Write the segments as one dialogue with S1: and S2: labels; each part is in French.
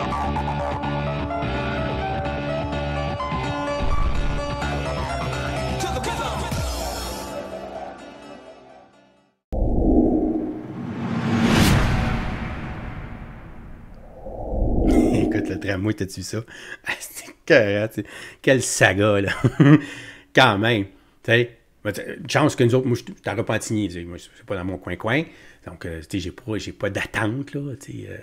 S1: écoute le tramway, t'as-tu ça? Ah, c'est Quelle saga, là! Quand même! Tu chance que nous autres, moi, je suis en moi, c'est pas dans mon coin-coin. Donc, euh, tu sais, j'ai pas, d'attente, là. Euh,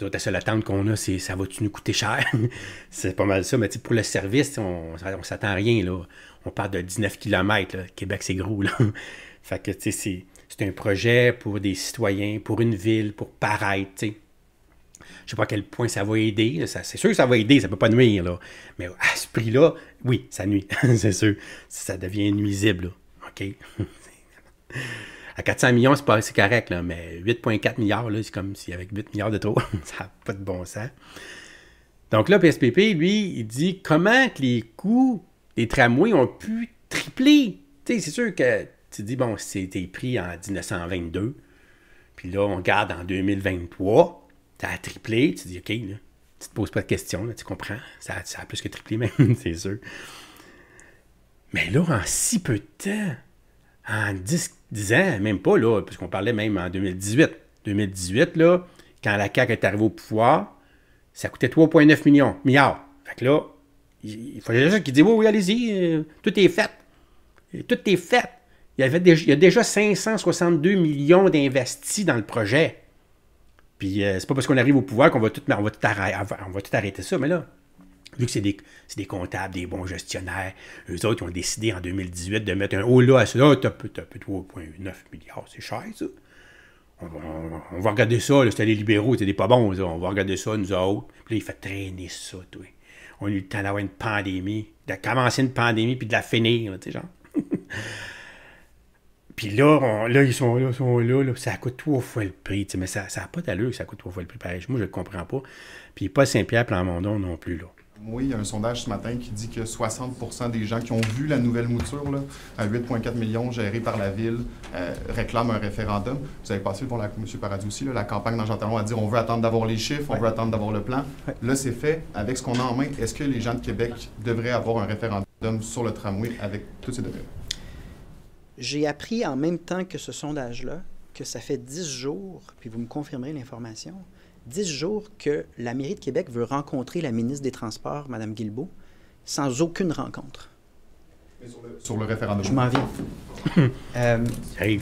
S1: la seule attente qu'on a, c'est ça va-tu nous coûter cher? c'est pas mal ça, mais pour le service, on, ne s'attend à rien. Là. On parle de 19 km. Québec, c'est gros. Là. fait que c'est un projet pour des citoyens, pour une ville, pour paraître. Je Je sais pas à quel point ça va aider. c'est sûr que ça va aider, ça peut pas nuire. Là. Mais à ce prix-là, oui, ça nuit. c'est sûr. Ça devient nuisible. OK? à 400 millions, c'est pas assez correct, mais 8,4 milliards, c'est comme s'il y avait 8 milliards de trop, ça n'a pas de bon sens. Donc là, PSPP, lui, il dit comment que les coûts des tramways ont pu tripler. Tu sais, c'est sûr que tu dis, bon, c'était pris en 1922, puis là, on regarde en 2023, ça a triplé. Tu dis, OK, là, tu te poses pas de questions, tu comprends, ça, ça a plus que triplé même, c'est sûr. Mais là, en si peu de temps, en 10, 10 ans, même pas, là, puisqu'on parlait même en 2018. 2018, là, quand la CAQ est arrivée au pouvoir, ça coûtait 3,9 millions, milliards. Fait que là, il, fallait juste qu'ils disent Oui, oui, allez-y, euh, tout est fait. Tout est fait. Il y, avait a déjà 562 millions d'investis dans le projet. Puis euh, c'est pas parce qu'on arrive au pouvoir qu'on va tout, on va tout arrêter ça, mais là, Vu que c'est des, des, comptables, des bons gestionnaires, eux autres ils ont décidé en 2018 de mettre un haut là à cela, ah, t'as peu, 3,9 milliards, c'est cher ça. On, va regarder ça, c'était les libéraux, c'était pas bons, on va regarder ça, nous autres. Puis là, il fait traîner ça, toi. On a eu le temps d'avoir une pandémie, de commencer une pandémie puis de la finir, tu sais, genre. puis là, là, ils sont là, ils sont là, là, ça coûte trois fois le prix, tu sais, mais ça n'a pas d'allure que ça coûte trois fois le prix, Moi, je ne comprends pas. Puis pas Saint-Pierre, Plamondon non plus, là. Oui, il y a un sondage ce matin qui dit que 60 des gens qui ont vu la nouvelle mouture là, à 8,4 millions gérés par la ville euh, réclament un référendum. Vous avez passé pour la, M. Paradis aussi, la campagne dans Talon a dire on veut attendre d'avoir les chiffres, on veut attendre d'avoir le plan. Là, c'est fait. Avec ce qu'on a en main, est-ce que les gens de Québec devraient avoir un référendum
S2: sur le tramway avec tous ces données? J'ai appris en même temps que ce sondage-là que ça fait 10 jours, puis vous me confirmerez l'information, dix jours que la mairie de Québec veut rencontrer la ministre des Transports, Mme Guilbeault, sans aucune rencontre. Sur le, référendum. Je m'en viens. Euh,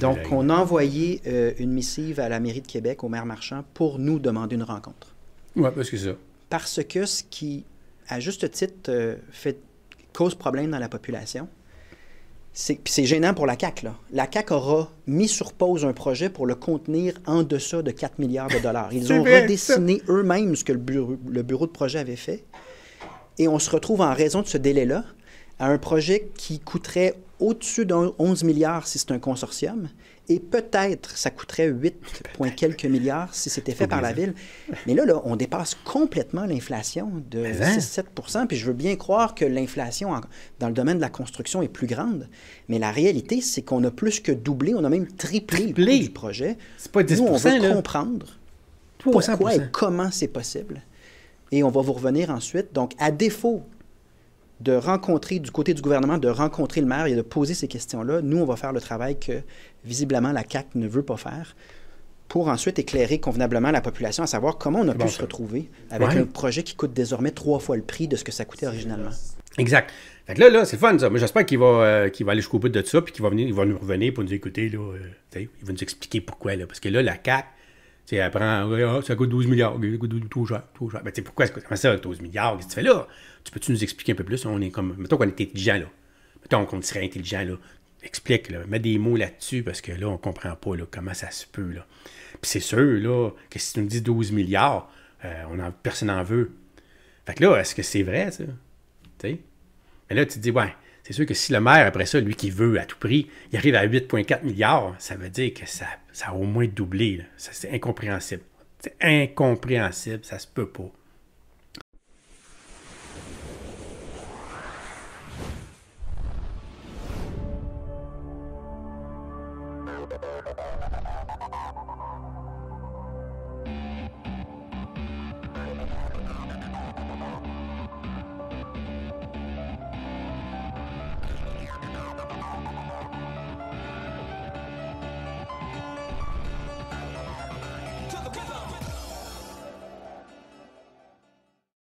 S2: donc, on a envoyé euh, une missive à la mairie de Québec, au maire Marchand, pour nous demander une rencontre. Oui, parce que ça. Parce que ce qui, à juste titre, euh, cause problème dans la population, c'est gênant pour la CAC. La CAC aura mis sur pause un projet pour le contenir en deçà de 4 milliards de dollars. Ils ont redessiné eux-mêmes ce que le bureau, le bureau, de projet avait fait. Et on se retrouve en raison de ce délai-là à un projet qui coûterait au-dessus de 11 milliards si c'est un consortium et peut-être ça coûterait 8 points quelques milliards si c'était fait par la ville. Mais là, là on dépasse complètement l'inflation de 6-7 hein? Puis je veux bien croire que l'inflation dans le domaine de la construction est plus grande. Mais la réalité, c'est qu'on a plus que doublé, on a même triplé, le du projet. C'est pas 10 Nous, on veut comprendre pourquoi et comment c'est possible. Et on va vous revenir ensuite. Donc, à défaut de rencontrer, du côté du gouvernement, de rencontrer le maire et de poser ces questions-là. Nous, on va faire le travail que, visiblement, la CAC ne veut pas faire pour ensuite éclairer convenablement la population à savoir comment on a pu se retrouver avec un projet qui coûte désormais trois fois le prix de ce que ça coûtait originalement.
S1: Exact. Fait que là, là c'est fun, ça. Mais j'espère qu'il va, va aller jusqu'au bout de ça, puis qu'il va, venir, va nous revenir pour nous écouter. Là, il va nous expliquer pourquoi. Là, parce que là, la CAC, elle prend, ça coûte 12 milliards, ça coûte tout cher, tout cher. pourquoi ça coûte ça, 12 milliards? Qu'est-ce que tu peux-tu nous expliquer un peu plus? On est comme, mettons qu'on est intelligent, là. Mettons qu'on serait intelligent, là. Explique, là. Mets des mots là-dessus parce que là, on comprend pas, là, comment ça se peut, là. Puis c'est sûr, là, que si tu nous dis 12 milliards, euh, on personne n'en veut. Fait que là, est-ce que c'est vrai, ça? tu sais Mais là, tu te dis, ouais, c'est sûr que si le maire, après ça, lui qui veut à tout prix, il arrive à 8,4 milliards, ça veut dire que ça, ça a au moins doublé. Là. Ça, c'est incompréhensible. C'est incompréhensible, ça se peut
S2: pas.